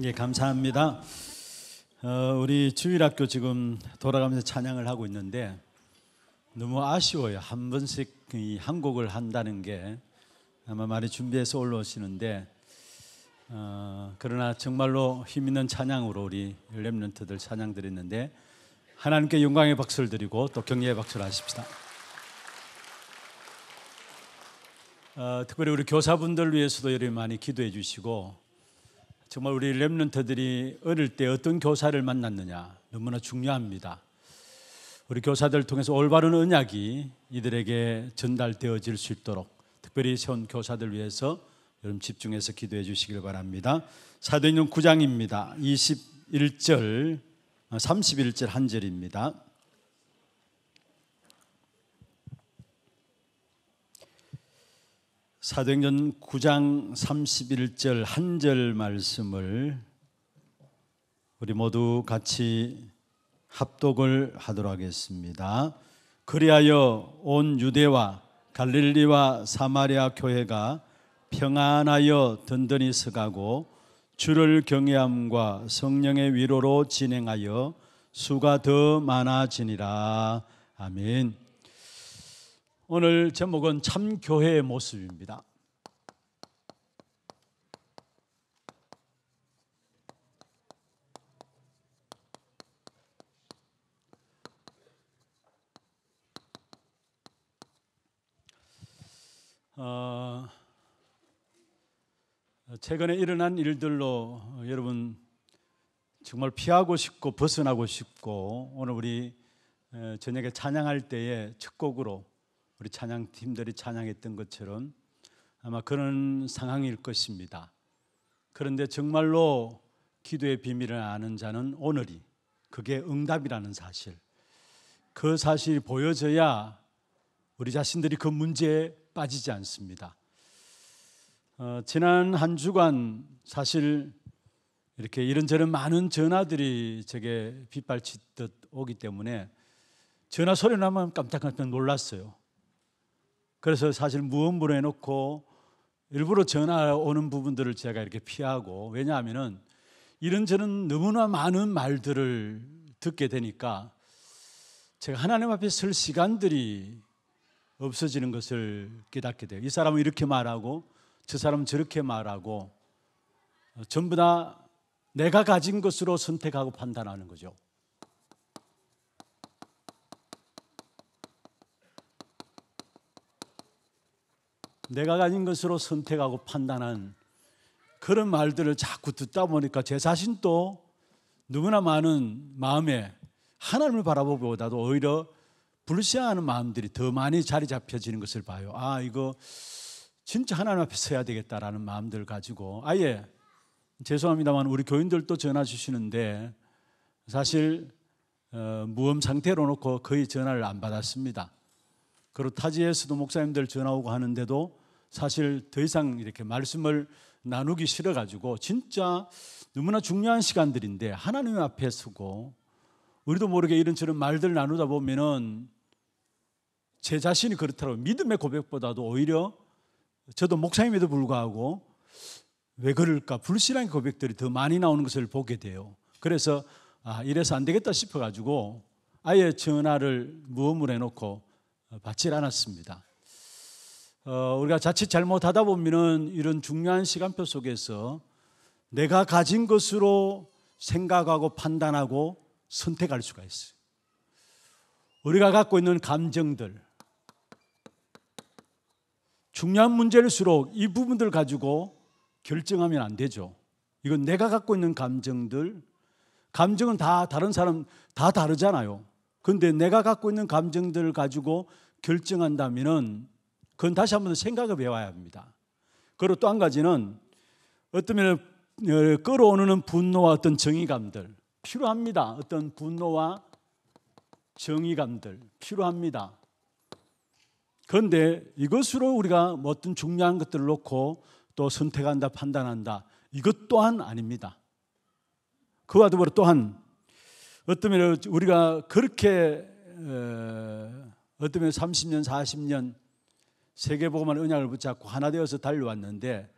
예, 감사합니다. 어, 우리 주일학교 지금 돌아가면서 찬양을 하고 있는데 너무 아쉬워요. 한 번씩 한 곡을 한다는 게 아마 많이 준비해서 올라오시는데 어, 그러나 정말로 힘 있는 찬양으로 우리 렘런트들 찬양 드렸는데 하나님께 영광의 박수를 드리고 또 격려의 박수를 하십시다. 어, 특별히 우리 교사분들 위해서도 여러분 많이 기도해 주시고 정말 우리 렘런터들이 어릴 때 어떤 교사를 만났느냐 너무나 중요합니다. 우리 교사들 통해서 올바른 언약이 이들에게 전달되어질 수 있도록 특별히 세운 교사들 위해서 여러분 집중해서 기도해 주시길 바랍니다. 사도행전 9장입니다. 21절 31절 한 절입니다. 사도행전 9장 31절 한 절 말씀을 우리 모두 같이 합독을 하도록 하겠습니다. 그리하여 온 유대와 갈릴리와 사마리아 교회가 평안하여 든든히 서가고 주를 경외함과 성령의 위로로 진행하여 수가 더 많아지니라. 아멘. 오늘 제목은 참 교회의 모습입니다. 어, 최근에 일어난 일들로 여러분 정말 피하고 싶고 벗어나고 싶고 오늘 우리 저녁에 찬양할 때의 첫 곡으로 우리 찬양팀들이 찬양했던 것처럼 아마 그런 상황일 것입니다. 그런데 정말로 기도의 비밀을 아는 자는 오늘이 그게 응답이라는 사실. 그 사실이 보여져야 우리 자신들이 그 문제에 빠지지 않습니다. 어, 지난 한 주간 사실 이렇게 이런저런 많은 전화들이 제게 빗발치듯 오기 때문에 전화 소리 나면 깜짝깜짝 놀랐어요. 그래서 사실 무언부로 해놓고 일부러 전화 오는 부분들을 제가 이렇게 피하고 왜냐하면은 이런저런 너무나 많은 말들을 듣게 되니까 제가 하나님 앞에 설 시간들이 없어지는 것을 깨닫게 돼요. 이 사람은 이렇게 말하고 저 사람은 저렇게 말하고 전부 다 내가 가진 것으로 선택하고 판단하는 거죠. 내가 가진 것으로 선택하고 판단한 그런 말들을 자꾸 듣다 보니까 제 자신도 누구나 많은 마음에 하나님을 바라보기보다도 오히려 불신하는 마음들이 더 많이 자리 잡혀지는 것을 봐요. 아, 이거 진짜 하나님 앞에 서야 되겠다라는 마음들을 가지고 아예 죄송합니다만 우리 교인들도 전화 주시는데 사실 어, 무음 상태로 놓고 거의 전화를 안 받았습니다. 그렇다지에서도 목사님들 전화 오고 하는데도 사실 더 이상 이렇게 말씀을 나누기 싫어가지고 진짜 너무나 중요한 시간들인데 하나님 앞에 서고 우리도 모르게 이런저런 말들 나누다 보면은 제 자신이 그렇더라고 믿음의 고백보다도 오히려 저도 목사임에도 불구하고 왜 그럴까 불신한 고백들이 더 많이 나오는 것을 보게 돼요. 그래서 아 이래서 안 되겠다 싶어가지고 아예 전화를 무음을 해놓고 받질 않았습니다. 어, 우리가 자칫 잘못하다 보면은 이런 중요한 시간표 속에서 내가 가진 것으로 생각하고 판단하고 선택할 수가 있어요. 우리가 갖고 있는 감정들, 중요한 문제일수록 이 부분들 가지고 결정하면 안 되죠. 이건 내가 갖고 있는 감정들, 감정은 다 다른 사람 다 다르잖아요. 그런데 내가 갖고 있는 감정들을 가지고 결정한다면은 그건 다시 한번 생각을 배워야 합니다. 그리고 또 한 가지는 어떤 면을 어, 끌어오는 분노와 어떤 정의감들 필요합니다. 어떤 분노와 정의감들 필요합니다. 그런데 이것으로 우리가 어떤 중요한 것들을 놓고 또 선택한다 판단한다 이것 또한 아닙니다. 그와 더불어 또한 어떤 면에 우리가 그렇게 어, 어떤 면 30년 40년 세계복음화 은약을 붙잡고 하나 되어서 달려왔는데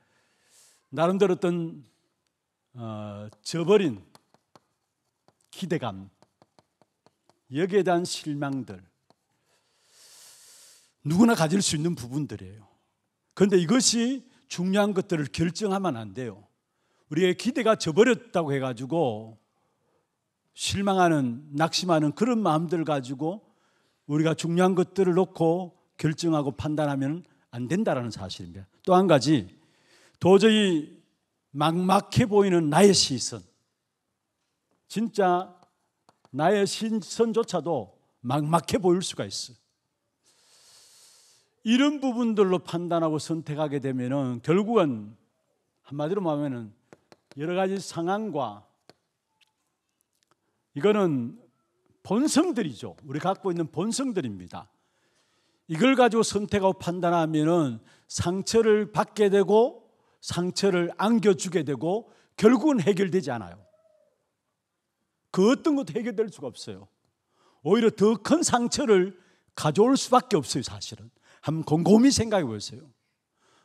나름대로 어떤 어, 저버린 기대감 여기에 대한 실망들 누구나 가질 수 있는 부분들이에요. 그런데 이것이 중요한 것들을 결정하면 안 돼요. 우리의 기대가 저버렸다고 해가지고 실망하는 낙심하는 그런 마음들 가지고 우리가 중요한 것들을 놓고 결정하고 판단하면 안 된다라는 사실입니다. 또 한 가지 도저히 막막해 보이는 나의 시선. 진짜 나의 시선조차도 막막해 보일 수가 있어. 이런 부분들로 판단하고 선택하게 되면은 결국은 한마디로 말하면은 여러 가지 상황과 이거는 본성들이죠. 우리 갖고 있는 본성들입니다. 이걸 가지고 선택하고 판단하면은 상처를 받게 되고 상처를 안겨주게 되고 결국은 해결되지 않아요. 그 어떤 것도 해결될 수가 없어요. 오히려 더 큰 상처를 가져올 수밖에 없어요, 사실은. 한번 곰곰이 생각해 보세요.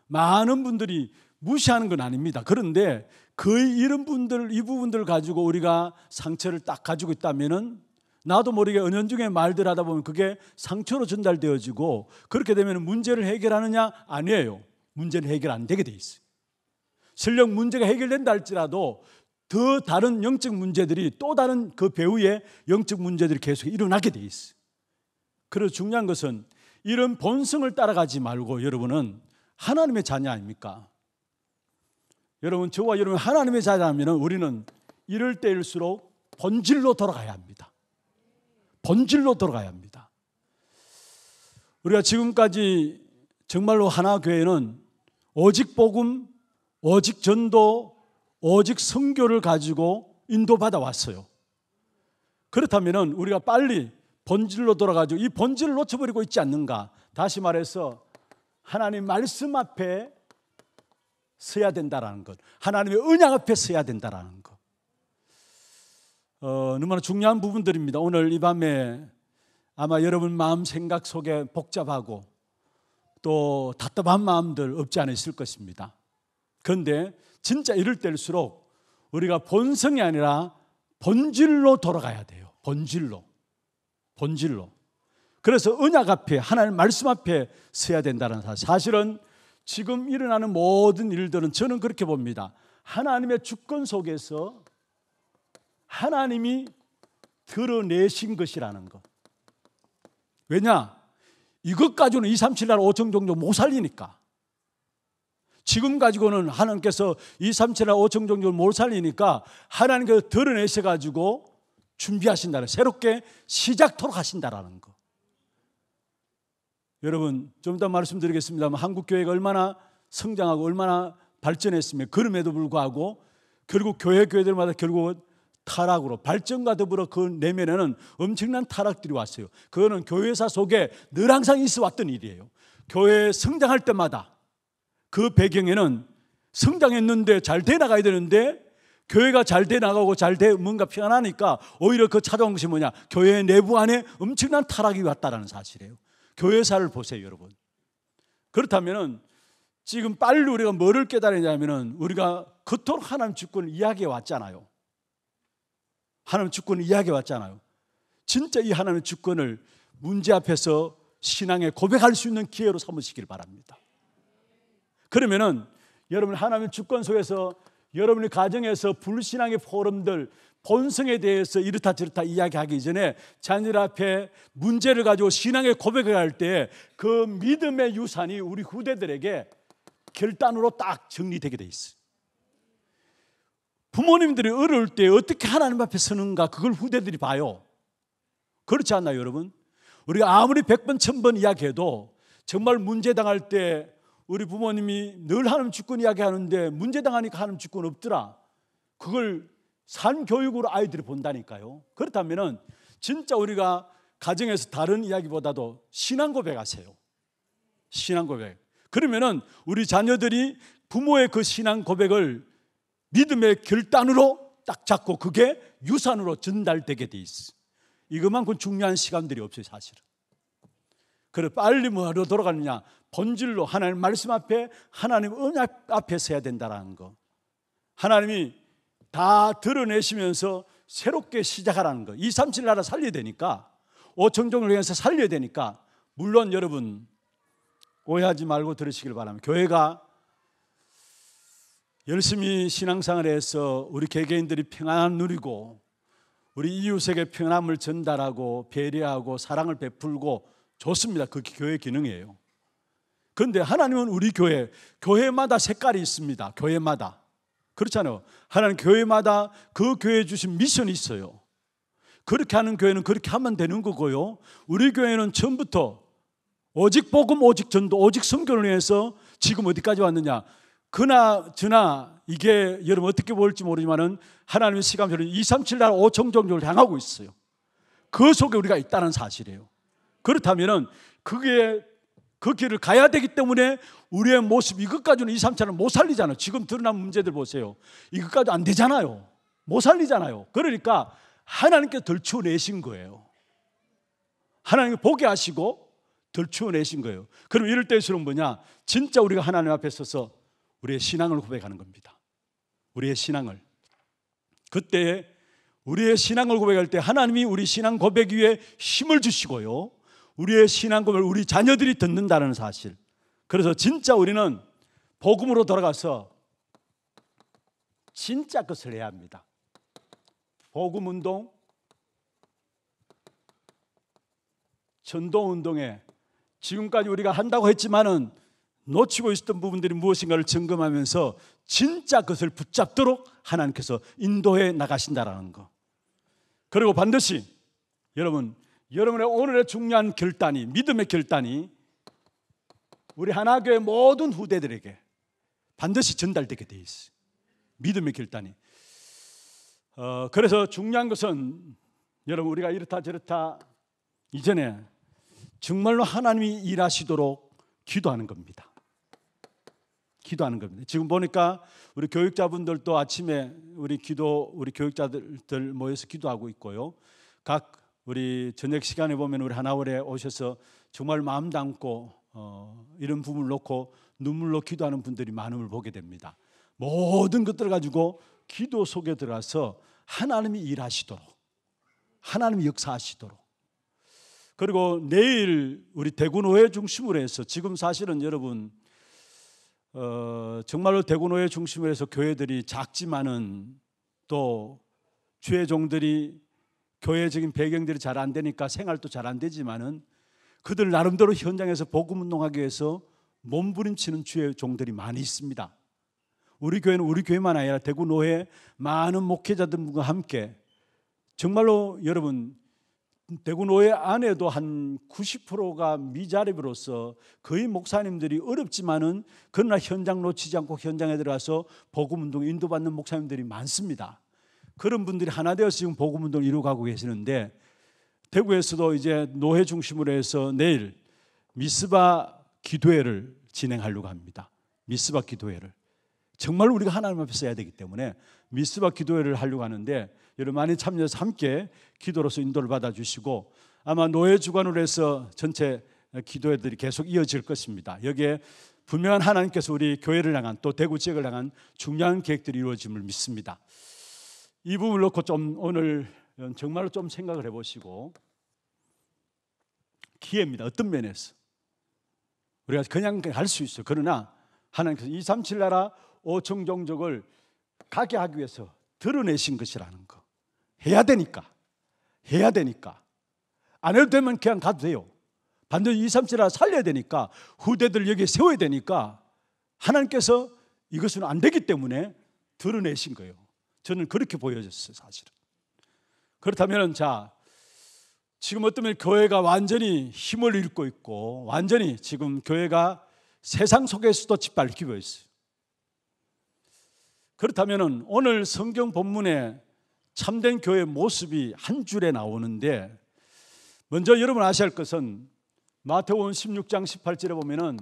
많은 분들이 무시하는 건 아닙니다. 그런데 그 이런 분들, 이 부분들 가지고 우리가 상처를 딱 가지고 있다면은 나도 모르게 은연중에 말들 하다 보면 그게 상처로 전달되어지고 그렇게 되면 문제를 해결하느냐? 아니에요. 문제는 해결 안 되게 돼 있어요. 설령 문제가 해결된다 할지라도 더 다른 영적 문제들이 또 다른 그 배우의 영적 문제들이 계속 일어나게 돼 있어요. 그래서 중요한 것은 이런 본성을 따라가지 말고 여러분은 하나님의 자녀 아닙니까? 여러분, 저와 여러분 하나님의 자녀라면 우리는 이럴 때일수록 본질로 돌아가야 합니다. 본질로 들어가야 합니다. 우리가 지금까지 정말로 하나 교회는 오직 복음, 오직 전도, 오직 성교를 가지고 인도받아 왔어요. 그렇다면 우리가 빨리 본질로 돌아가지고 이 본질을 놓쳐버리고 있지 않는가? 다시 말해서 하나님 말씀 앞에 서야 된다라는 것, 하나님의 은약 앞에 서야 된다라는 것. 어, 너무나 중요한 부분들입니다. 오늘 이 밤에 아마 여러분 마음 생각 속에 복잡하고 또 답답한 마음들 없지 않아 있을 것입니다. 그런데 진짜 이럴 때일수록 우리가 본성이 아니라 본질로 돌아가야 돼요. 본질로. 본질로. 그래서 언약 앞에 하나님 말씀 앞에 서야 된다는 사실. 사실은 지금 일어나는 모든 일들은 저는 그렇게 봅니다. 하나님의 주권 속에서 하나님이 드러내신 것이라는 것. 왜냐? 이것 가지는 2, 3, 7, 날 5천 종족 못 살리니까. 지금 가지고는 하나님께서 2, 3, 7, 날 5천 종족못 살리니까 하나님께서 드러내셔 가지고 준비하신다 새롭게 시작토록 하신다라는 거. 여러분 좀 이따 말씀드리겠습니다만 한국 교회가 얼마나 성장하고 얼마나 발전했으며 그럼에도 불구하고 결국 교회 교회들마다 결국 타락으로 발전과 더불어 그 내면에는 엄청난 타락들이 왔어요. 그거는 교회사 속에 늘 항상 있어 왔던 일이에요. 교회 성장할 때마다 그 배경에는 성장했는데 잘 돼 나가야 되는데 교회가 잘 돼 나가고 잘 돼 뭔가 편안하니까 오히려 그 찾아온 것이 뭐냐 교회 내부 안에 엄청난 타락이 왔다라는 사실이에요. 교회사를 보세요, 여러분. 그렇다면은 지금 빨리 우리가 뭐를 깨달으냐면은 우리가 그토록 하나님 주권을 이야기해 왔잖아요. 하나님 주권을 이야기해 왔잖아요. 진짜 이 하나님의 주권을 문제 앞에서 신앙에 고백할 수 있는 기회로 삼으시길 바랍니다. 그러면은 여러분 하나님의 주권 속에서 여러분의 가정에서 불신앙의 포럼들 본성에 대해서 이렇다 저렇다 이야기하기 전에 자녀 앞에 문제를 가지고 신앙의 고백을 할 때 그 믿음의 유산이 우리 후대들에게 결단으로 딱 정리되게 돼 있어요. 부모님들이 어려울 때 어떻게 하나님 앞에 서는가 그걸 후대들이 봐요. 그렇지 않나요, 여러분? 우리가 아무리 백번 천 번 이야기해도 정말 문제 당할 때 우리 부모님이 늘 하나님 주권 이야기하는데 문제 당하니까 하나님 주권 없더라. 그걸 산 교육으로 아이들이 본다니까요. 그렇다면 진짜 우리가 가정에서 다른 이야기보다도 신앙 고백하세요. 신앙 고백. 그러면은 우리 자녀들이 부모의 그 신앙 고백을 믿음의 결단으로 딱 잡고 그게 유산으로 전달되게 돼 있어. 이것만큼 중요한 시간들이 없어요, 사실은. 그래 빨리 뭐하 돌아가느냐? 본질로 하나님 말씀 앞에 하나님 언약 앞에 서야 된다라는 거. 하나님이 다 드러내시면서 새롭게 시작하라는 거. 2, 3, 7 나라 살려야 되니까. 오청종을 위해서 살려야 되니까. 물론 여러분 오해하지 말고 들으시길 바랍니다. 교회가 열심히 신앙생활해서 우리 개개인들이 평안을 누리고 우리 이웃에게 평안함을 전달하고 배려하고 사랑을 베풀고 좋습니다. 그 교회 기능이에요. 그런데 하나님은 우리 교회 교회마다 색깔이 있습니다. 교회마다 그렇잖아요. 하나님 교회마다 그 교회 주신 미션이 있어요. 그렇게 하는 교회는 그렇게 하면 되는 거고요. 우리 교회는 처음부터 오직 복음, 오직 전도, 오직 성교를 위해서 지금 어디까지 왔느냐? 그나 저나 이게 여러분 어떻게 볼지 모르지만은 하나님의 시간표는 2, 3, 7 날 5천 종족을 향하고 있어요. 그 속에 우리가 있다는 사실이에요. 그렇다면은 그게 그 길을 가야 되기 때문에 우리의 모습 이것까지는 2, 3차는 못 살리잖아요. 지금 드러난 문제들 보세요. 이것까지 안 되잖아요. 못 살리잖아요. 그러니까 하나님께 덜추어내신 거예요. 하나님 께 보게 하시고 덜추어내신 거예요. 그럼 이럴 때일수 뭐냐? 진짜 우리가 하나님 앞에 서서 우리의 신앙을 고백하는 겁니다. 우리의 신앙을. 그때 우리의 신앙을 고백할 때 하나님이 우리 신앙 고백 위에 힘을 주시고요. 우리의 신앙 고백을 우리 자녀들이 듣는다는 사실. 그래서 진짜 우리는 복음으로 돌아가서 진짜 것을 해야 합니다. 복음 운동, 전도 운동에 지금까지 우리가 한다고 했지만은 놓치고 있었던 부분들이 무엇인가를 점검하면서 진짜 그것을 붙잡도록 하나님께서 인도해 나가신다라는 거. 그리고 반드시 여러분, 여러분의 오늘의 중요한 결단이, 믿음의 결단이 우리 하나교의 모든 후대들에게 반드시 전달되게 돼 있어요. 믿음의 결단이. 어, 그래서 중요한 것은 여러분 우리가 이렇다 저렇다 이전에 정말로 하나님이 일하시도록 기도하는 겁니다. 기도하는 겁니다. 지금 보니까 우리 교육자분들도 아침에 우리 기도 우리 교육자들 모여서 기도하고 있고요. 각 우리 저녁 시간에 보면 우리 하나월에 오셔서 정말 마음 담고 어, 이런 부분을 놓고 눈물로 기도하는 분들이 많음을 보게 됩니다. 모든 것들 가지고 기도 속에 들어가서 하나님이 일하시도록 하나님이 역사하시도록 그리고 내일 우리 대구노회 중심으로 해서 지금 사실은 여러분 어, 정말로 대구노예 중심으로 해서 교회들이 작지만은 또 주의 종들이 교회적인 배경들이 잘 안 되니까 생활도 잘 안 되지만은 그들 나름대로 현장에서 복음 운동하기 위해서 몸부림치는 주의 종들이 많이 있습니다. 우리 교회는 우리 교회만 아니라 대구 노회 많은 목회자들과 함께 정말로 여러분 대구 노예 안에도 한 90%가 미자립으로서 거의 목사님들이 어렵지만은 그러나 현장 놓치지 않고 현장에 들어가서 복음 운동 인도받는 목사님들이 많습니다. 그런 분들이 하나 되어서 지금 복음 운동을 이루어가고 계시는데 대구에서도 이제 노회 중심으로 해서 내일 미스바 기도회를 진행하려고 합니다. 미스바 기도회를 정말 우리가 하나님 앞에 서해야 되기 때문에 미스바 기도회를 하려고 하는데 여러분 많이 참여해서 함께 기도로서 인도를 받아주시고 아마 노예 주관으로 해서 전체 기도회들이 계속 이어질 것입니다. 여기에 분명한 하나님께서 우리 교회를 향한 또 대구 지역을 향한 중요한 계획들이 이루어짐을 믿습니다. 이 부분을 놓고 좀 오늘 정말로 좀 생각을 해보시고 기회입니다. 어떤 면에서 우리가 그냥 할 수 있어요. 그러나 하나님께서 237 나라 5천 종족을 가게 하기 위해서 드러내신 것이라는 것. 해야 되니까. 해야 되니까. 안 해도 되면 그냥 가도 돼요. 반드시 이삼치라 살려야 되니까 후대들 여기에 세워야 되니까 하나님께서 이것은 안 되기 때문에 드러내신 거예요. 저는 그렇게 보여졌어요, 사실은. 그렇다면 자, 지금 어떤면 교회가 완전히 힘을 잃고 있고 완전히 지금 교회가 세상 속에서도 짓밟히고 있어요. 그렇다면 오늘 성경 본문에 참된 교회의 모습이 한 줄에 나오는데 먼저 여러분 아셔야 할 것은 마태복음 16장 18절에 보면은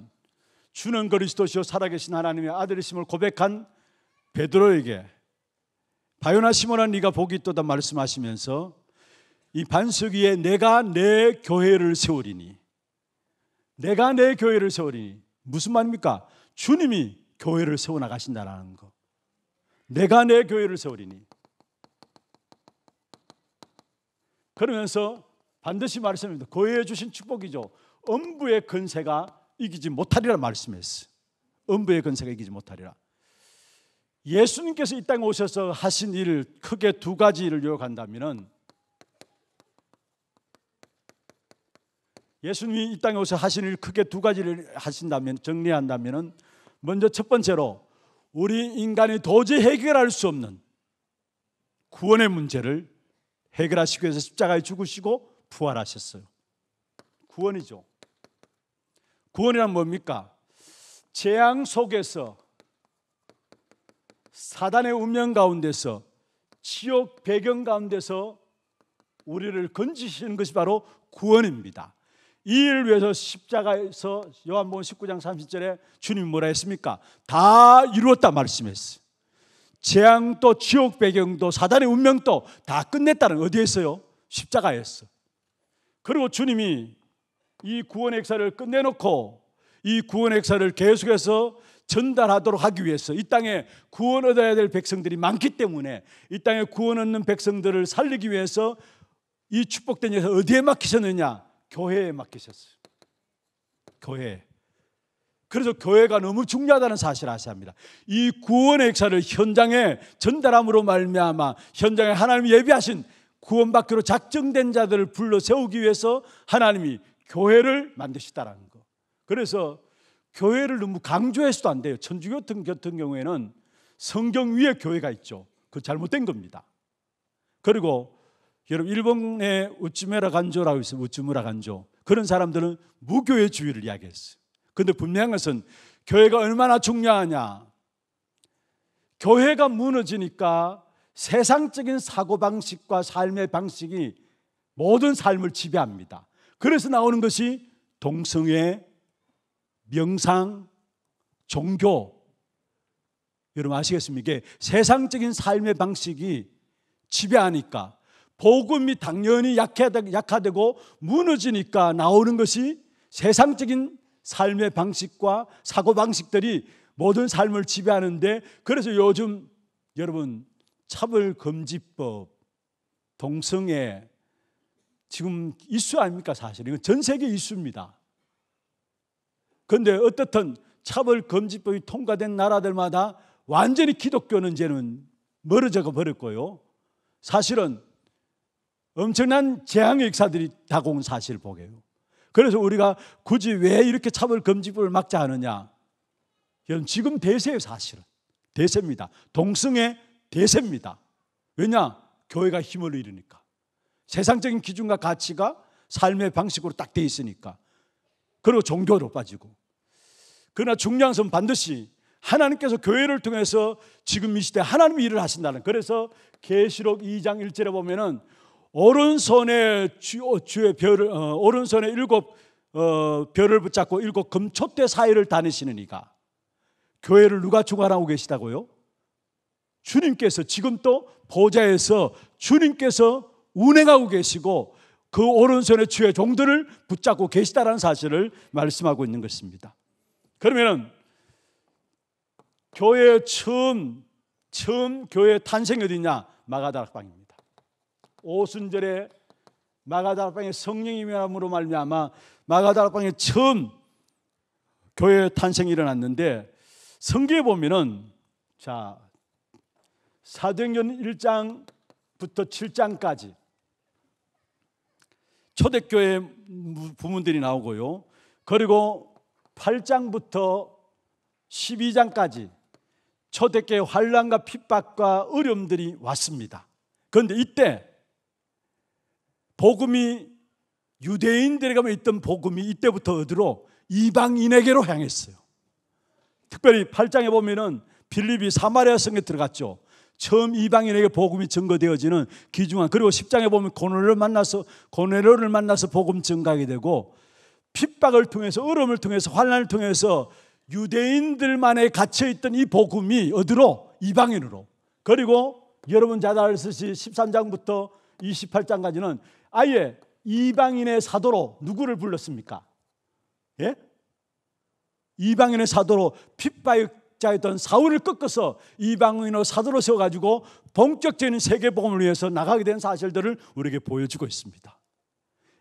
주는 그리스도시요 살아계신 하나님의 아들이심을 고백한 베드로에게 바요나 시몬아 네가 복이 있도다 말씀하시면서 이 반석 위에 내가 내 교회를 세우리니 내가 내 교회를 세우리니 무슨 말입니까? 주님이 교회를 세워 나가신다라는 거. 내가 내 교회를 세우리니 그러면서 반드시 말씀입니다. 고해 주신 축복이죠. 음부의 근세가 이기지 못하리라 말씀했어요. 음부의 근세가 이기지 못하리라. 예수님께서 이 땅에 오셔서 하신 일 크게 두 가지를 요약한다면은 예수님이 이 땅에 오셔서 하신 일 크게 두 가지를 하신다면 정리한다면은 먼저 첫 번째로 우리 인간이 도저히 해결할 수 없는 구원의 문제를 해결하시기 위해서 십자가에 죽으시고 부활하셨어요. 구원이죠. 구원이란 뭡니까? 재앙 속에서 사단의 운명 가운데서 지옥 배경 가운데서 우리를 건지시는 것이 바로 구원입니다. 이일 위해서 십자가에서 요한복음 19장 30절에 주님 뭐라 했습니까? 다 이루었다 말씀했어요. 재앙도 지옥 배경도 사단의 운명도 다 끝냈다는 어디에 있어요? 십자가였어. 그리고 주님이 이 구원 역사를 끝내놓고 이 구원 역사를 계속해서 전달하도록 하기 위해서 이 땅에 구원 얻어야 될 백성들이 많기 때문에 이 땅에 구원 얻는 백성들을 살리기 위해서 이 축복된 역사 어디에 맡기셨느냐? 교회에 맡기셨어요. 교회 그래서 교회가 너무 중요하다는 사실을 아셔야 합니다. 이 구원의 역사를 현장에 전달함으로 말미암아 현장에 하나님이 예비하신 구원받기로 작정된 자들을 불러 세우기 위해서 하나님이 교회를 만드시다라는 거. 그래서 교회를 너무 강조해서도 안 돼요. 천주교 같은, 같은 경우에는 성경 위에 교회가 있죠. 그 잘못된 겁니다. 그리고 여러분 일본의 우츠메라 간조라고 있어요. 우츠무라 간조. 그런 사람들은 무교회주의를 이야기했어요. 근데 분명한 것은 교회가 얼마나 중요하냐. 교회가 무너지니까 세상적인 사고방식과 삶의 방식이 모든 삶을 지배합니다. 그래서 나오는 것이 동성애, 명상, 종교. 여러분 아시겠습니까? 이게 세상적인 삶의 방식이 지배하니까 복음이 당연히 약화되고 무너지니까 나오는 것이 세상적인 삶의 방식과 사고 방식들이 모든 삶을 지배하는데 그래서 요즘 여러분 차별 금지법 동성애 지금 이슈 아닙니까 사실 이거전 세계 이슈입니다. 그런데 어떻든 차별 금지법이 통과된 나라들마다 완전히 기독교는 이제는 멀어져 버렸고요. 사실은 엄청난 재앙의 역사들이 다가온 사실을 보게요. 그래서 우리가 굳이 왜 이렇게 차별 금지법을 막지 않느냐? 여러분 지금 대세예요 사실은 대세입니다. 동성애 대세입니다. 왜냐? 교회가 힘을 잃으니까 세상적인 기준과 가치가 삶의 방식으로 딱 돼 있으니까 그리고 종교로 빠지고 그러나 중요한 것은 반드시 하나님께서 교회를 통해서 지금 이 시대 하나님의 일을 하신다는 그래서 계시록 2장 1절에 보면은 오른손에 주, 주의 어, 별을 어, 오른손에 일곱 어, 별을 붙잡고 일곱 금촛대 사이를 다니시는 이가 교회를 누가 주관하고 계시다고요? 주님께서 지금 또 보좌에서 주님께서 운행하고 계시고 그 오른손에 주의 종들을 붙잡고 계시다라는 사실을 말씀하고 있는 것입니다. 그러면은 교회 처음 처음 교회 탄생이 어디냐 마가다락방입니다. 오순절에 마가다락방의 성령이 임함으로 말미암아 마가다락방의 처음 교회 탄생이 일어났는데 성경에 보면은 자 사도행전 1장부터 7장까지 초대교회 부문들이 나오고요. 그리고 8장부터 12장까지 초대교회 환란과 핍박과 어려움들이 왔습니다. 그런데 이때 복음이 유대인들에 가면 있던 복음이 이때부터 어디로 이방인에게로 향했어요. 특별히 8장에 보면은 빌립이 사마리아 성에 들어갔죠. 처음 이방인에게 복음이 증거되어지는 기중한 그리고 10장에 보면 고넬료를 만나서 고넬료를 만나서 복음 증가하게 되고 핍박을 통해서 얼음을 통해서 환란을 통해서 유대인들만에 갇혀 있던 이 복음이 어디로 이방인으로 그리고 여러분 잘 알듯이 13장부터 28장까지는 아예 이방인의 사도로 누구를 불렀습니까? 예? 이방인의 사도로 핍박자였던 사울을 꺾어서 이방인의 사도로 세워가지고 본격적인 세계복음을 위해서 나가게 된 사실들을 우리에게 보여주고 있습니다.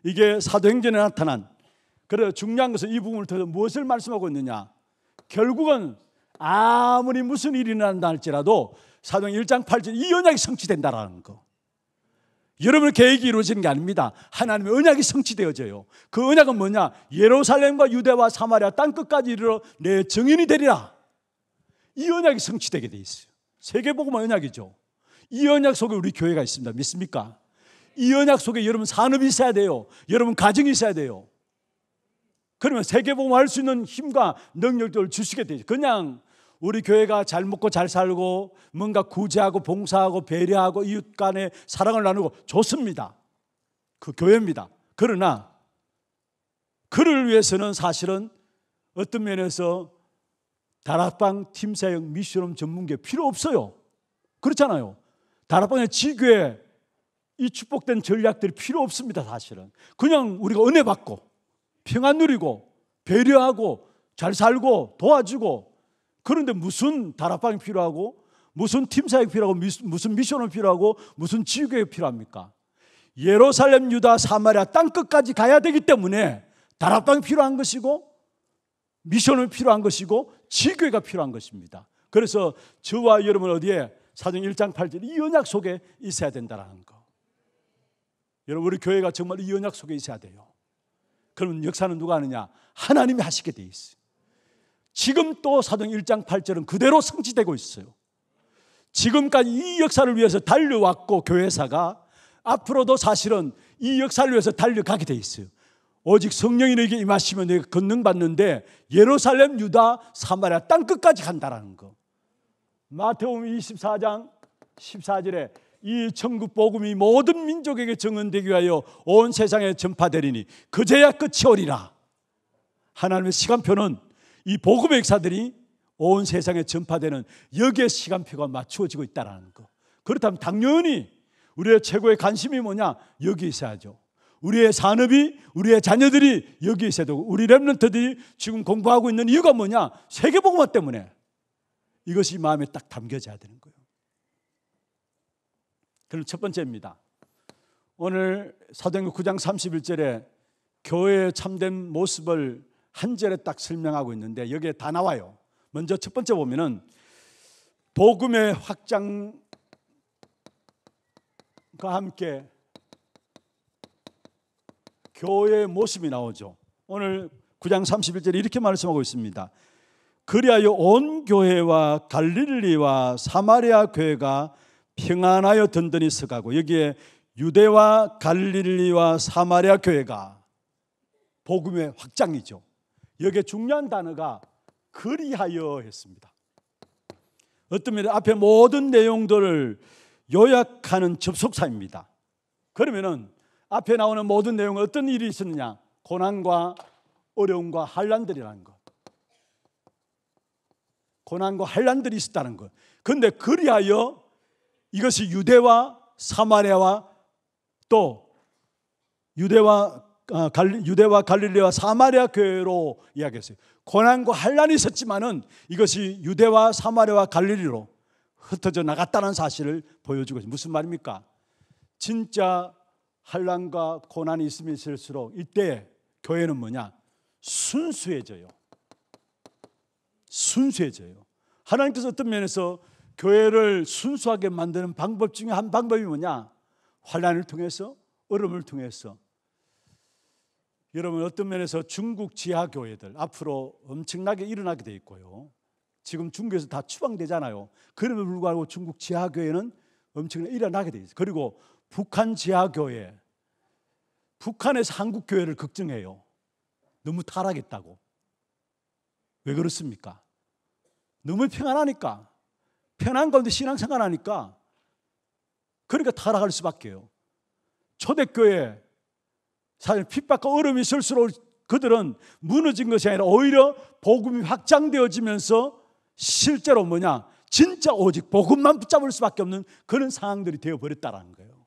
이게 사도행전에 나타난 그래 중요한 것은 이 부분을 통해서 무엇을 말씀하고 있느냐? 결국은 아무리 무슨 일이 난다 할지라도 사도행 1장 8절 이 언약이 성취된다라는 거. 여러분의 계획이 이루어지는 게 아닙니다. 하나님의 언약이 성취되어져요. 그 언약은 뭐냐? 예루살렘과 유대와 사마리아 땅 끝까지 이르러 내 증인이 되리라. 이 언약이 성취되게 돼 있어요. 세계복음화 언약이죠. 이 언약 속에 우리 교회가 있습니다. 믿습니까? 이 언약 속에 여러분 산업이 있어야 돼요. 여러분 가정이 있어야 돼요. 그러면 세계복음화 할수 있는 힘과 능력들을 주시게 되죠. 그냥 우리 교회가 잘 먹고 잘 살고 뭔가 구제하고 봉사하고 배려하고 이웃 간에 사랑을 나누고 좋습니다. 그 교회입니다. 그러나 그를 위해서는 사실은 어떤 면에서 다락방 팀사역 미션홈 전문계 필요 없어요. 그렇잖아요. 다락방의 지교에 이 축복된 전략들이 필요 없습니다, 사실은. 그냥 우리가 은혜 받고 평안 누리고 배려하고 잘 살고 도와주고 그런데 무슨 다락방이 필요하고 무슨 팀사역이 필요하고 무슨 미션이 필요하고 무슨 지교에 필요합니까? 예루살렘, 유다, 사마리아 땅 끝까지 가야 되기 때문에 다락방이 필요한 것이고 미션이 필요한 것이고 지교가 필요한 것입니다. 그래서 저와 여러분 어디에 사정 1장 8절 이 언약 속에 있어야 된다라는 거. 여러분 우리 교회가 정말 이 언약 속에 있어야 돼요. 그러면 역사는 누가 하느냐? 하나님이 하시게 돼 있어요. 지금 또 사도행 1장 8절은 그대로 성취되고 있어요. 지금까지 이 역사를 위해서 달려왔고 교회사가 앞으로도 사실은 이 역사를 위해서 달려가게 돼 있어요. 오직 성령이 너에게 임하시면 너가 권능 받는데 예루살렘, 유다, 사마리아 땅 끝까지 간다라는 거. 마태복음 24장 14절에 이 천국 복음이 모든 민족에게 증언되기 위하여 온 세상에 전파되리니 그제야 끝이 오리라. 하나님의 시간표는 이 복음의 역사들이 온 세상에 전파되는 여기에 시간표가 맞추어지고 있다라는 거. 그렇다면 당연히 우리의 최고의 관심이 뭐냐? 여기 있어야죠. 우리의 산업이 우리의 자녀들이 여기 있어야 되고 우리 랩런트들이 지금 공부하고 있는 이유가 뭐냐? 세계 복음화 때문에. 이것이 마음에 딱 담겨져야 되는 거예요. 그럼 첫 번째입니다. 오늘 사도행 9장 31절에 교회의 참된 모습을 한 절에 딱 설명하고 있는데 여기에 다 나와요. 먼저 첫 번째 보면은 복음의 확장과 함께 교회의 모습이 나오죠. 오늘 9장 31절에 이렇게 말씀하고 있습니다. 그리하여 온 교회와 갈릴리와 사마리아 교회가 평안하여 든든히 서가고 여기에 유대와 갈릴리와 사마리아 교회가 복음의 확장이죠. 여기에 중요한 단어가 그리하여 했습니다. 어떻습니 앞에 모든 내용들을 요약하는 접속사입니다. 그러면은 앞에 나오는 모든 내용은 어떤 일이 있었느냐? 고난과 어려움과 한란들이라는 것. 고난과 한란들이 있었다는 것. 근데 그리하여 이것이 유대와 사마리아와 또 유대와 아, 유대와 갈릴리와 사마리아 교회로 이야기했어요. 고난과 환란이 있었지만은 이것이 유대와 사마리아와 갈릴리로 흩어져 나갔다는 사실을 보여주고 있어요. 무슨 말입니까? 진짜 환란과 고난이 있으면 있을수록 이때 교회는 뭐냐? 순수해져요. 순수해져요. 하나님께서 어떤 면에서 교회를 순수하게 만드는 방법 중에 한 방법이 뭐냐? 환란을 통해서, 어려을 통해서 여러분 어떤 면에서 중국 지하 교회들 앞으로 엄청나게 일어나게 돼 있고요. 지금 중국에서 다 추방되잖아요. 그럼에도 불구하고 중국 지하 교회는 엄청나게 일어나게 돼 있어요. 그리고 북한 지하 교회 북한에서 한국 교회를 걱정해요. 너무 타락했다고. 왜 그렇습니까? 너무 평안하니까. 편한 가운데 신앙생활 하니까. 그러니까 타락할 수밖에요. 초대교회 사실 핍박과 어려움이 있을수록 그들은 무너진 것이 아니라 오히려 복음이 확장되어지면서 실제로 뭐냐 진짜 오직 복음만 붙잡을 수밖에 없는 그런 상황들이 되어버렸다라는 거예요.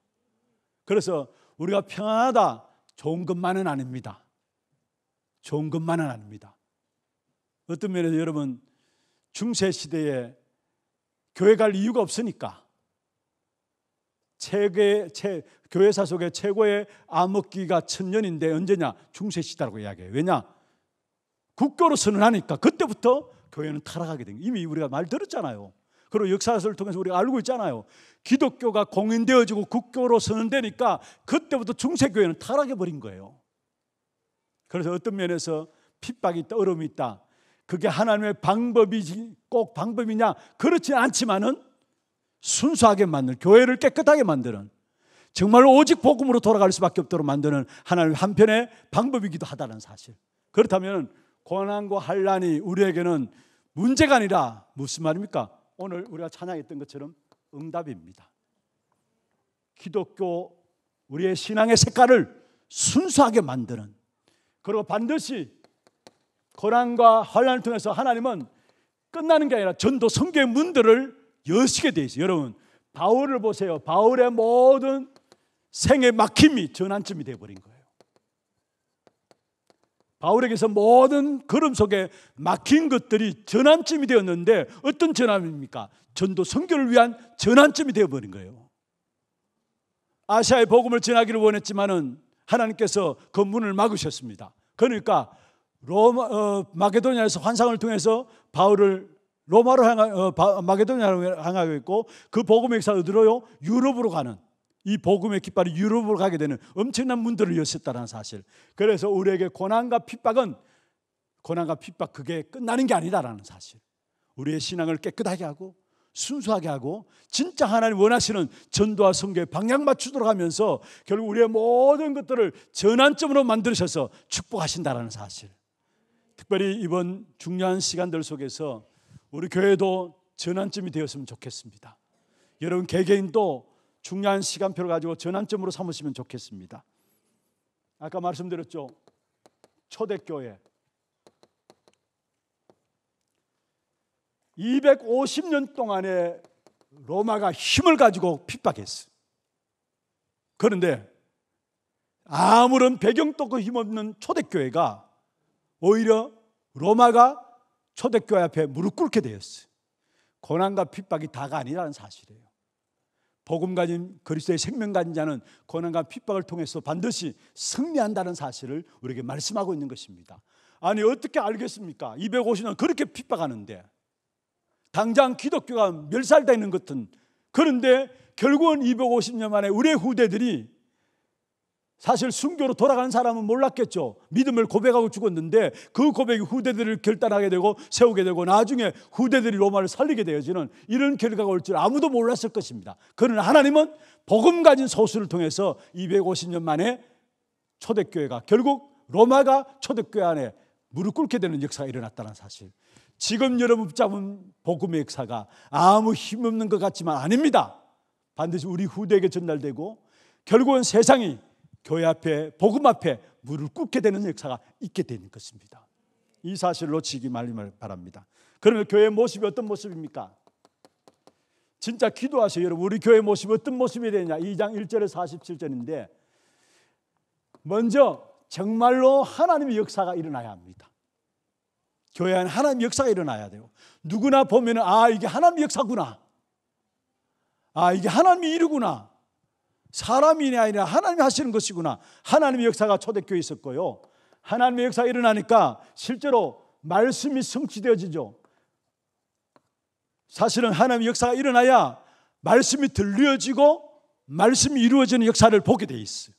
그래서 우리가 평안하다 좋은 것만은 아닙니다. 좋은 것만은 아닙니다. 어떤 면에서 여러분 중세 시대에 교회 갈 이유가 없으니까 최고의, 교회사 속의 최고의 암흑기가 천년인데 언제냐? 중세시대라고 이야기해요. 왜냐? 국교로 선언하니까 그때부터 교회는 타락하게 된 거예요. 이미 우리가 말 들었잖아요. 그리고 역사서를 통해서 우리가 알고 있잖아요. 기독교가 공인되어지고 국교로 선언되니까 그때부터 중세교회는 타락해 버린 거예요. 그래서 어떤 면에서 핍박이 있다, 어려움이 있다. 그게 하나님의 방법이지 꼭 방법이냐? 그렇지 않지만은 순수하게 만드는 교회를 깨끗하게 만드는 정말 오직 복음으로 돌아갈 수밖에 없도록 만드는 하나님 한편의 방법이기도 하다는 사실. 그렇다면 고난과 환란이 우리에게는 문제가 아니라 무슨 말입니까? 오늘 우리가 찬양했던 것처럼 응답입니다. 기독교 우리의 신앙의 색깔을 순수하게 만드는 그리고 반드시 고난과 환란을 통해서 하나님은 끝나는 게 아니라 전도 성교의 문들을 여시게 돼 있어요. 여러분 바울을 보세요. 바울의 모든 생의 막힘이 전환점이 되어버린 거예요. 바울에게서 모든 걸음 속에 막힌 것들이 전환점이 되었는데 어떤 전환입니까? 전도 성교를 위한 전환점이 되어버린 거예요. 아시아의 복음을 전하기를 원했지만은 하나님께서 그 문을 막으셨습니다. 그러니까 로마, 어, 마게도니아에서 환상을 통해서 바울을 로마로 향하, 어, 마게도니아로 향하고 있고 그 복음의 역사가 어디로요? 유럽으로 가는 이 복음의 깃발이 유럽으로 가게 되는 엄청난 문들을 여셨다는 사실. 그래서 우리에게 고난과 핍박은 고난과 핍박 그게 끝나는 게 아니다라는 사실. 우리의 신앙을 깨끗하게 하고 순수하게 하고 진짜 하나님 원하시는 전도와 성교의 방향 맞추도록 하면서 결국 우리의 모든 것들을 전환점으로 만드셔서 축복하신다라는 사실. 특별히 이번 중요한 시간들 속에서 우리 교회도 전환점이 되었으면 좋겠습니다. 여러분 개개인도 중요한 시간표를 가지고 전환점으로 삼으시면 좋겠습니다. 아까 말씀드렸죠. 초대교회 250년 동안에 로마가 힘을 가지고 핍박했어. 그런데 아무런 배경도 없 그 힘없는 초대교회가 오히려 로마가 초대교회 앞에 무릎 꿇게 되었어요. 고난과 핍박이 다가 아니라는 사실이에요. 복음 가진 그리스도의 생명 가진 자는 고난과 핍박을 통해서 반드시 승리한다는 사실을 우리에게 말씀하고 있는 것입니다. 아니 어떻게 알겠습니까? 250년 그렇게 핍박하는데 당장 기독교가 멸살되는 것은 그런데 결국은 250년 만에 우리의 후대들이 사실 순교로 돌아가는 사람은 몰랐겠죠. 믿음을 고백하고 죽었는데 그 고백이 후대들을 결단하게 되고 세우게 되고 나중에 후대들이 로마를 살리게 되어지는 이런 결과가 올 줄 아무도 몰랐을 것입니다. 그러나 하나님은 복음 가진 소수를 통해서 250년 만에 초대교회가 결국 로마가 초대교회 안에 무릎 꿇게 되는 역사가 일어났다는 사실. 지금 여러분 붙잡은 복음의 역사가 아무 힘없는 것 같지만 아닙니다. 반드시 우리 후대에게 전달되고 결국은 세상이 교회 앞에 복음 앞에 물을 꿇게 되는 역사가 있게 되는 것입니다. 이 사실로 지 말림을 바랍니다. 그러면 교회의 모습이 어떤 모습입니까? 진짜 기도하세요, 여러분. 우리 교회 모습이 어떤 모습이 되냐? 2장 1절에 47절인데 먼저 정말로 하나님의 역사가 일어나야 합니다. 교회 안 하나님의 역사가 일어나야 돼요. 누구나 보면아 이게 하나님의 역사구나. 아 이게 하나님이 이루구나. 사람이 아니라 하나님이 하시는 것이구나. 하나님의 역사가 초대교회에 있었고요. 하나님의 역사가 일어나니까 실제로 말씀이 성취되어지죠. 사실은 하나님의 역사가 일어나야 말씀이 들려지고 말씀이 이루어지는 역사를 보게 돼 있어요.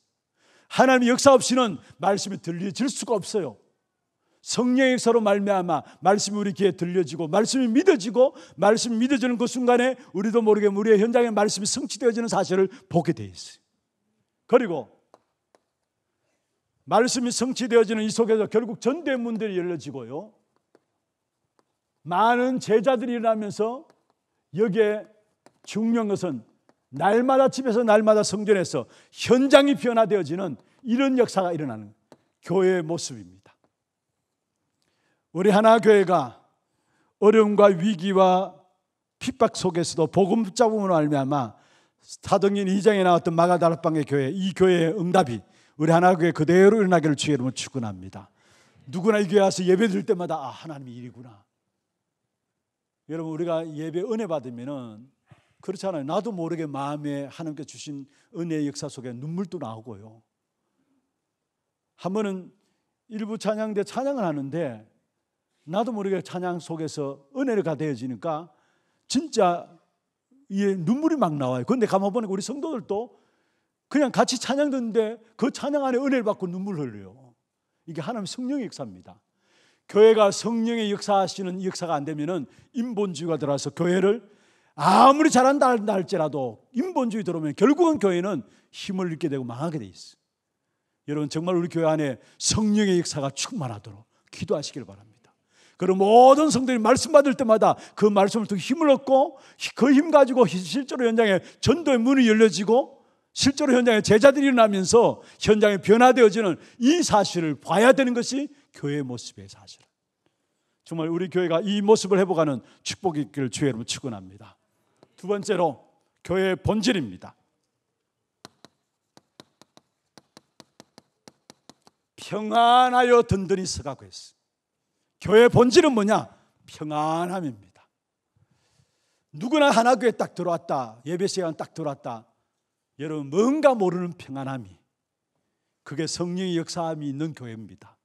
하나님의 역사 없이는 말씀이 들려질 수가 없어요. 성령의 서로 말미암아 말씀이 우리 귀에 들려지고 말씀이 믿어지고 말씀이 믿어지는 그 순간에 우리도 모르게 우리의 현장에 말씀이 성취되어지는 사실을 보게 돼 있어요. 그리고 말씀이 성취되어지는 이 속에서 결국 전대문들이 열려지고요. 많은 제자들이 일어나면서 여기에 중요한 것은 날마다 집에서 날마다 성전에서 현장이 변화되어지는 이런 역사가 일어나는 교회의 모습입니다. 우리 하나교회가 어려움과 위기와 핍박 속에서도 복음 붙잡음으로 알미아마 사도행전 2장에 나왔던 마가다락방의 교회 이 교회의 응답이 우리 하나교회 그대로 일어나기를 주의 이름으로 축원합니다. 누구나 이 교회 와서 예배 드릴 때마다 아 하나님 일이구나. 여러분 우리가 예배 은혜 받으면은 그렇잖아요. 나도 모르게 마음에 하나님께 주신 은혜의 역사 속에 눈물도 나오고요. 한 번은 일부 찬양대 찬양을 하는데 나도 모르게 찬양 속에서 은혜를 가되어지니까 진짜 예, 눈물이 막 나와요. 그런데 가만 보니까 우리 성도들도 그냥 같이 찬양 듣는데 그 찬양 안에 은혜를 받고 눈물 흘려요. 이게 하나님 성령의 역사입니다. 교회가 성령의 역사하시는 역사가 안 되면은 인본주의가 들어와서 교회를 아무리 잘한다 할지라도 인본주의 들어오면 결국은 교회는 힘을 잃게 되고 망하게 돼 있어. 여러분 정말 우리 교회 안에 성령의 역사가 충만하도록 기도하시길 바랍니다. 그럼 모든 성들이 말씀 받을 때마다 그 말씀을 통해 힘을 얻고 그 힘 가지고 실제로 현장에 전도의 문이 열려지고 실제로 현장에 제자들이 일어나면서 현장에 변화되어지는 이 사실을 봐야 되는 것이 교회의 모습의 사실. 정말 우리 교회가 이 모습을 회복하는 축복이 있기를 주의 로 축원합니다. 두 번째로 교회의 본질입니다. 평안하여 든든히 서가고 했어. 교회 본질은 뭐냐? 평안함입니다. 누구나 하나 교회 딱 들어왔다. 예배 시간 딱 들어왔다. 여러분 뭔가 모르는 평안함이 그게 성령의 역사함이 있는 교회입니다.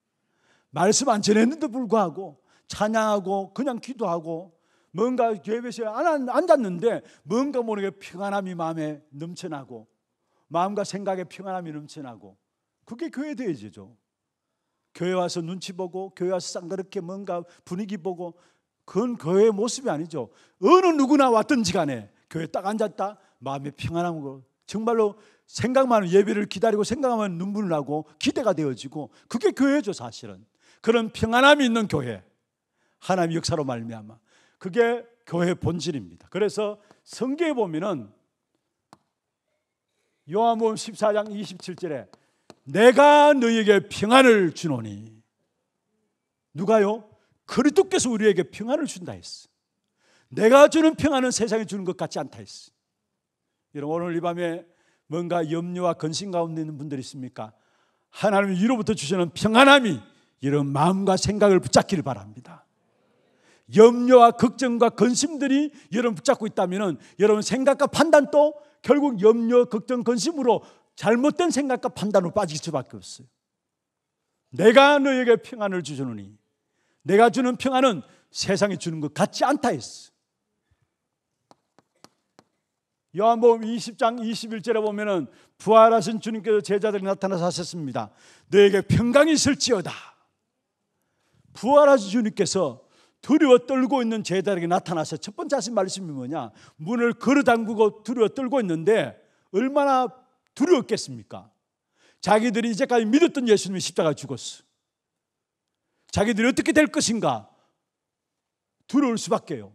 말씀 안전했는데 불구하고 찬양하고 그냥 기도하고 뭔가 예배 시간 앉았는데 뭔가 모르게 평안함이 마음에 넘쳐나고 마음과 생각에 평안함이 넘쳐나고 그게 교회 대회죠. 교회 와서 눈치 보고 교회 와서 쌍그렇게 뭔가 분위기 보고 그건 교회의 모습이 아니죠. 어느 누구나 왔든지 간에 교회 딱 앉았다 마음이 평안한거 정말로 생각만 은 예배를 기다리고 생각하면 눈물 나고 기대가 되어지고 그게 교회죠 사실은 그런 평안함이 있는 교회 하나님 역사로 말미암아 그게 교회 본질입니다. 그래서 성경에 보면은 요한복음 14장 27절에 내가 너희에게 평안을 주노니 누가요? 그리스도께서 우리에게 평안을 준다 했어. 내가 주는 평안은 세상에 주는 것 같지 않다 했어. 여러분 오늘 이 밤에 뭔가 염려와 근심 가운데 있는 분들 있습니까? 하나님 위로부터 주시는 평안함이 이런 마음과 생각을 붙잡기를 바랍니다. 염려와 걱정과 근심들이 여러분 붙잡고 있다면 여러분 생각과 판단도 결국 염려, 걱정, 근심으로 잘못된 생각과 판단으로 빠질 수밖에 없어요. 내가 너에게 평안을 주주니 내가 주는 평안은 세상이 주는 것 같지 않다 했어. 요한복음 20장 21절에 보면은 부활하신 주님께서 제자들이 나타나서 하셨습니다. 너에게 평강이 있을지어다. 부활하신 주님께서 두려워 떨고 있는 제자들에게 나타나서 첫 번째 하신 말씀이 뭐냐? 문을 걸어 잠그고 두려워 떨고 있는데 얼마나 두려웠겠습니까? 자기들이 이제까지 믿었던 예수님의 십자가 죽었어. 자기들이 어떻게 될 것인가? 두려울 수밖에요.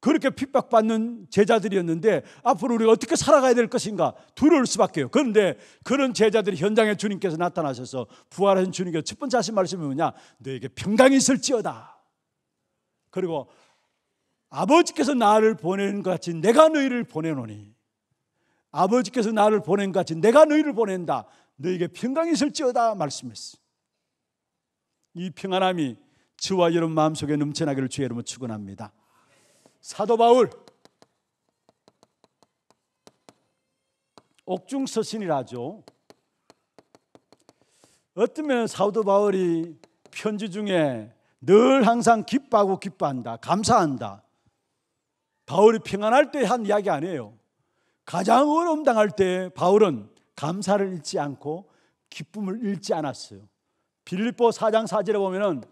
그렇게 핍박받는 제자들이었는데 앞으로 우리가 어떻게 살아가야 될 것인가 두려울 수밖에요. 그런데 그런 제자들이 현장에 주님께서 나타나셔서 부활하신 주님께서 첫 번째 하신 말씀이 뭐냐? 너에게 평강이 있을지어다. 그리고 아버지께서 나를 보내는 것 같이 내가 너희를 보내노니 아버지께서 나를 보낸 같이 내가 너희를 보낸다. 너희에게 평강이 있을지어다 말씀했어. 이 평안함이 저와 여러분 마음속에 넘쳐나기를 주의 이름으로 축원합니다. 사도 바울 옥중 서신이라 하죠. 어쩌면 사도 바울이 편지 중에 늘 항상 기뻐하고 기뻐한다, 감사한다. 바울이 평안할 때 한 이야기 아니에요. 가장 어려움당할 때 바울은 감사를 잃지 않고 기쁨을 잃지 않았어요. 빌립보 4장 4절에 보면은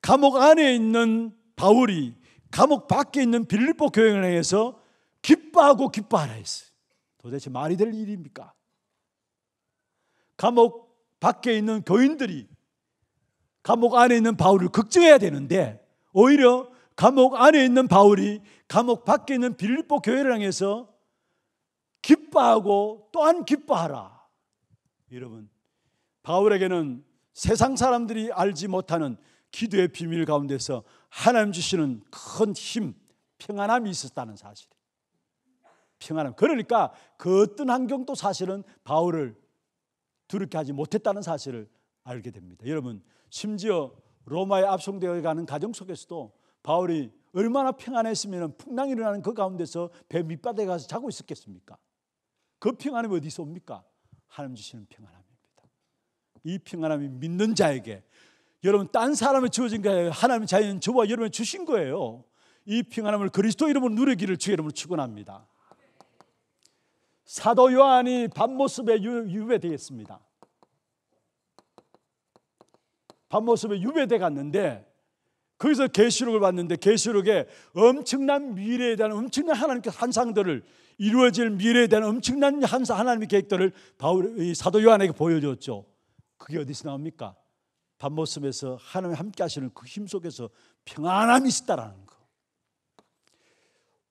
감옥 안에 있는 바울이 감옥 밖에 있는 빌립보 교회를 향해서 기뻐하고 기뻐하라 했어요. 도대체 말이 될 일입니까? 감옥 밖에 있는 교인들이 감옥 안에 있는 바울을 걱정해야 되는데 오히려 감옥 안에 있는 바울이 감옥 밖에 있는 빌립보 교회를 향해서 기뻐하고 또한 기뻐하라. 여러분, 바울에게는 세상 사람들이 알지 못하는 기도의 비밀 가운데서 하나님 주시는 큰 힘, 평안함이 있었다는 사실. 평안함. 그러니까 그 어떤 환경도 사실은 바울을 두렵게 하지 못했다는 사실을 알게 됩니다. 여러분, 심지어 로마에 압송되어 가는 가정 속에서도 바울이 얼마나 평안했으면 풍랑이 일어나는 그 가운데서 배 밑바닥에 가서 자고 있었겠습니까? 그 평안이 어디서 옵니까? 하나님 주시는 평안함입니다. 이 평안함이 믿는 자에게 여러분 딴 사람이 주어진 게 하나님 자연 저와 여러분 주신 거예요. 이 평안함을 그리스도 이름으로 누리기를 주 이름으로 축원합니다. 사도 요한이 밤모습에 유배되었습니다. 밤모습에 유배돼 갔는데 거기서 계시록을 봤는데 계시록에 엄청난 미래에 대한 엄청난 하나님께 환상들을 이루어질 미래에 대한 엄청난 한사 하나님의 계획들을 바울 사도 요한에게 보여줬죠. 그게 어디서 나옵니까? 밤모습에서 하나님 함께 하시는 그 힘 속에서 평안함이 있었다라는 거.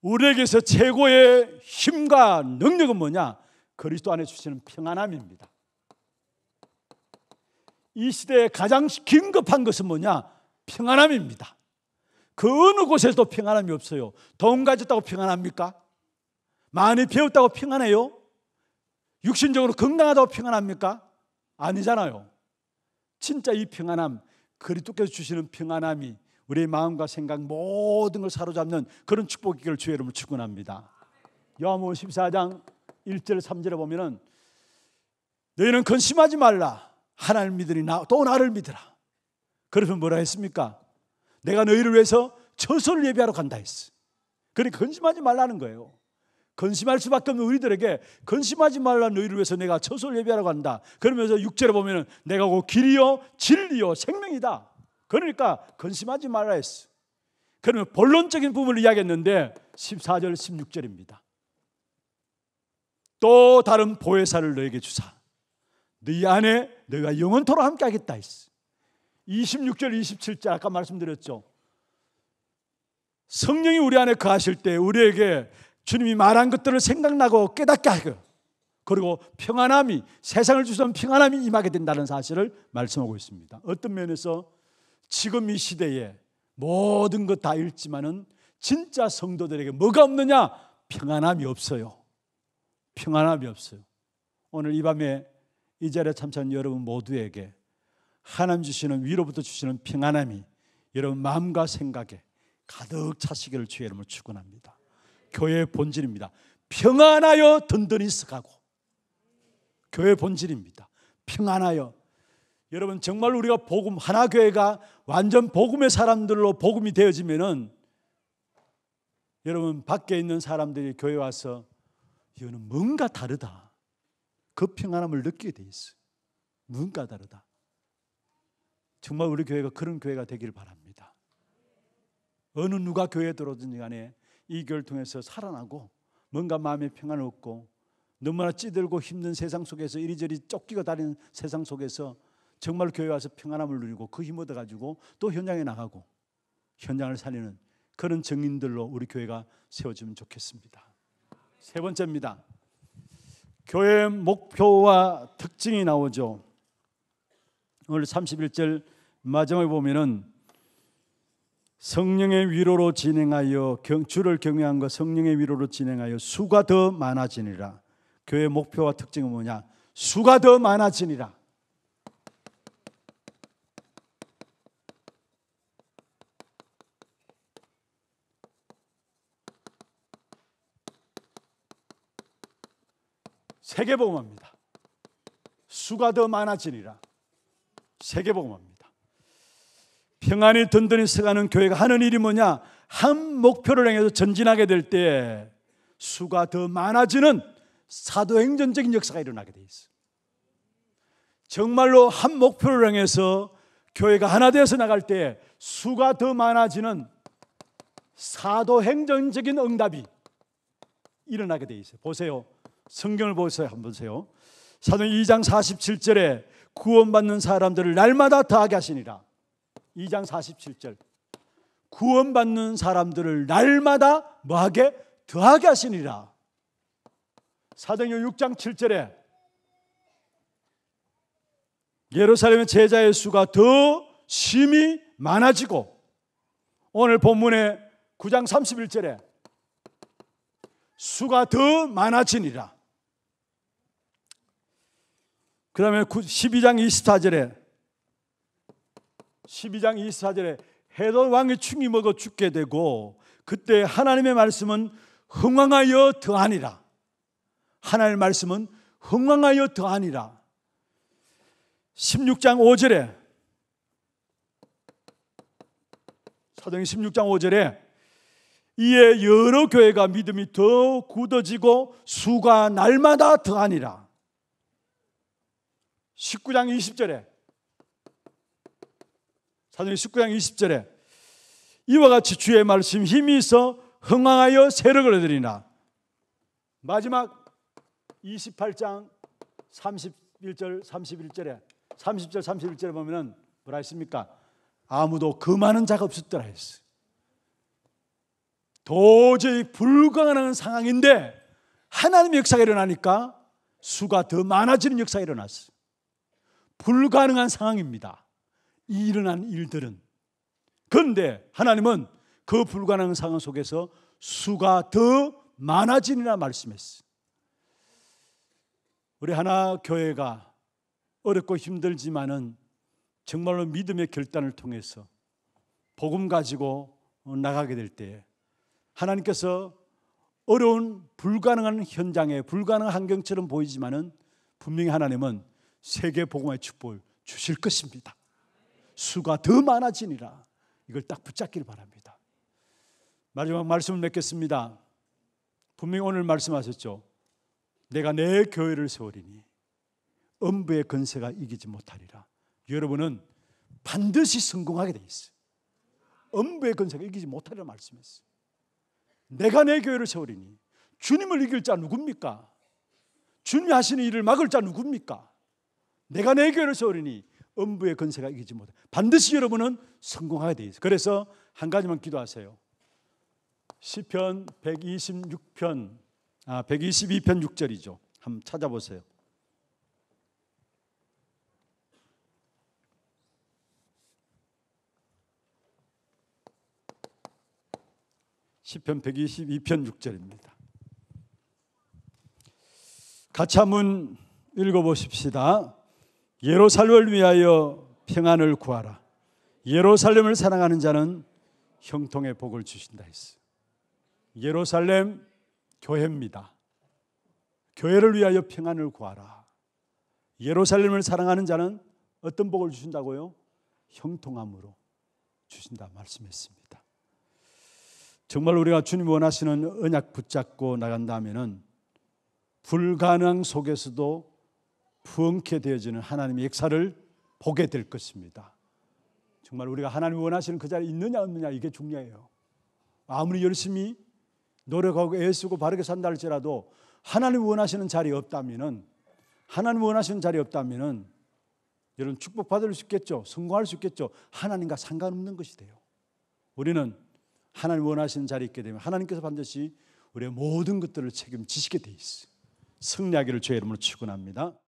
우리에게서 최고의 힘과 능력은 뭐냐? 그리스도 안에 주시는 평안함입니다. 이 시대에 가장 긴급한 것은 뭐냐? 평안함입니다. 그 어느 곳에서도 평안함이 없어요. 돈 가졌다고 평안합니까? 많이 배웠다고 평안해요? 육신적으로 건강하다고 평안합니까? 아니잖아요. 진짜 이 평안함, 그리스도께서 주시는 평안함이 우리의 마음과 생각 모든 걸 사로잡는 그런 축복이기를 주의 이름으로 축원합니다. 요한복음 14장 1절 3절에 보면은 너희는 근심하지 말라 하나님 믿으니 나, 또 나를 믿으라. 그러면 뭐라 했습니까? 내가 너희를 위해서 처소를 예비하러 간다 했어. 그러니 근심하지 말라는 거예요. 근심할 수밖에 없는 우리들에게 근심하지 말라 너희를 위해서 내가 처소를 예비하러 간다. 그러면서 6절에 보면 내가 곧 길이요 진리요 생명이다. 그러니까 근심하지 말라 했어. 그러면 본론적인 부분을 이야기했는데 14절 16절입니다. 또 다른 보혜사를 너에게 주사 너희 네 안에 너희가 영원토록 함께 하겠다 했어. 26절 27절 아까 말씀드렸죠. 성령이 우리 안에 거하실 때 우리에게 주님이 말한 것들을 생각나고 깨닫게 하고 그리고 평안함이 세상을 주선 평안함이 임하게 된다는 사실을 말씀하고 있습니다. 어떤 면에서 지금 이 시대에 모든 것다 잃지만은 진짜 성도들에게 뭐가 없느냐? 평안함이 없어요. 평안함이 없어요. 오늘 이 밤에 이 자리에 참석한 여러분 모두에게 하나님 주시는 위로부터 주시는 평안함이 여러분 마음과 생각에 가득 차시기를 주의 이름을 축원합니다. 교회의 본질입니다. 평안하여 든든히 서가고 교회 본질입니다. 평안하여 여러분 정말 우리가 복음 하나 교회가 완전 복음의 사람들로 복음이 되어지면은 여러분 밖에 있는 사람들이 교회 와서 이거는 뭔가 다르다. 그 평안함을 느끼게 돼 있어. 뭔가 다르다. 정말 우리 교회가 그런 교회가 되기를 바랍니다. 어느 누가 교회에 들어든지 간에 이 교회를 통해서 살아나고 뭔가 마음의 평안을 얻고 너무나 찌들고 힘든 세상 속에서 이리저리 쫓기고 다니는 세상 속에서 정말 교회 와서 평안함을 누리고 그 힘 얻어가지고 또 현장에 나가고 현장을 살리는 그런 증인들로 우리 교회가 세워지면 좋겠습니다. 세 번째입니다. 교회의 목표와 특징이 나오죠. 오늘 31절 마지막에 보면은 성령의 위로로 진행하여 주를 경외한 것 성령의 위로로 진행하여 수가 더 많아지니라. 교회 목표와 특징은 뭐냐? 수가 더 많아지니라. 세계복음합니다. 수가 더 많아지니라. 세계복음화입니다. 평안히 든든히 서가는 교회가 하는 일이 뭐냐? 한 목표를 향해서 전진하게 될 때 수가 더 많아지는 사도행전적인 역사가 일어나게 돼 있어. 정말로 한 목표를 향해서 교회가 하나 되어서 나갈 때 수가 더 많아지는 사도행전적인 응답이 일어나게 돼 있어요. 보세요. 성경을 보세요. 한번 보세요. 사도행 2장 47절에 구원받는 사람들을 날마다 더하게 하시니라. 2장 47절. 구원받는 사람들을 날마다 뭐하게 더하게 하시니라. 사도행 6장 7절에 예루살렘의 제자의 수가 더 심히 많아지고 오늘 본문의 9장 31절에 수가 더 많아지니라. 그 다음에 12장 24절에 12장 24절에 헤롯 왕의 충이 먹어 죽게 되고 그때 하나님의 말씀은 흥왕하여 더하니라 하나님의 말씀은 흥왕하여 더하니라 16장 5절에 사도행 16장 5절에 이에 여러 교회가 믿음이 더 굳어지고 수가 날마다 더하니라 19장 20절에 사도행 19장 20절에 이와 같이 주의 말씀 힘이 있어 흥황하여 세력을 얻으리나 마지막 28장 31절 31절에 30절 31절에 보면은 뭐라 했습니까? 아무도 그 많은 자가 없었더라 했어. 도저히 불가능한 상황인데 하나님의 역사가 일어나니까 수가 더 많아지는 역사가 일어났어. 불가능한 상황입니다. 일어난 일들은. 그런데 하나님은 그 불가능한 상황 속에서 수가 더 많아지리라 말씀했어요. 우리 하나 교회가 어렵고 힘들지만은 정말로 믿음의 결단을 통해서 복음 가지고 나가게 될때 하나님께서 어려운 불가능한 현장에 불가능한 환경처럼 보이지만은 분명히 하나님은 세계 복음의 축복을 주실 것입니다. 수가 더 많아지니라 이걸 딱 붙잡기를 바랍니다. 마지막 말씀을 맺겠습니다. 분명히 오늘 말씀하셨죠. 내가 내 교회를 세우리니 음부의 근세가 이기지 못하리라. 여러분은 반드시 성공하게 돼 있어요. 음부의 근세가 이기지 못하리라 말씀했어요. 내가 내 교회를 세우리니 주님을 이길 자 누굽니까? 주님이 하시는 일을 막을 자 누굽니까? 내가 내 교회를 세우리니 음부의 근세가 이기지 못해. 반드시 여러분은 성공하게 돼 있어요. 그래서 한 가지만 기도하세요. 시편 126편 아 122편 6절이죠. 한번 찾아보세요. 시편 122편 6절입니다. 같이 한번 읽어 보십시다. 예루살렘을 위하여 평안을 구하라. 예루살렘을 사랑하는 자는 형통의 복을 주신다 했어. 예루살렘 교회입니다. 교회를 위하여 평안을 구하라. 예루살렘을 사랑하는 자는 어떤 복을 주신다고요? 형통함으로 주신다 말씀했습니다. 정말 우리가 주님 원하시는 언약 붙잡고 나간다면은 불가능 속에서도 부엉케 되어지는 하나님의 역사를 보게 될 것입니다. 정말 우리가 하나님 원하시는 그 자리에 있느냐 없느냐 이게 중요해요. 아무리 열심히 노력하고 애쓰고 바르게 산다 할지라도 하나님 원하시는 자리 없다면은 하나님 원하시는 자리 없다면은 여러분 축복받을 수 있겠죠. 성공할 수 있겠죠. 하나님과 상관없는 것이 돼요. 우리는 하나님 원하시는 자리에 있게 되면 하나님께서 반드시 우리의 모든 것들을 책임지시게 돼 있어요. 승리하기를 주의 이름으로 축원합니다.